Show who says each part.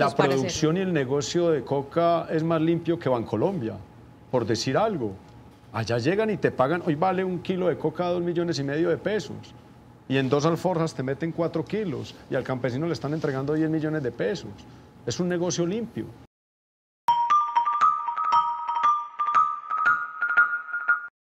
Speaker 1: la producción y el negocio de coca es más limpio que Bancolombia, por decir algo. Allá llegan y te pagan, hoy vale un kilo de coca dos millones y medio de pesos. Y en dos alforjas te meten cuatro kilos y al campesino le están entregando diez millones de pesos. Es un negocio limpio.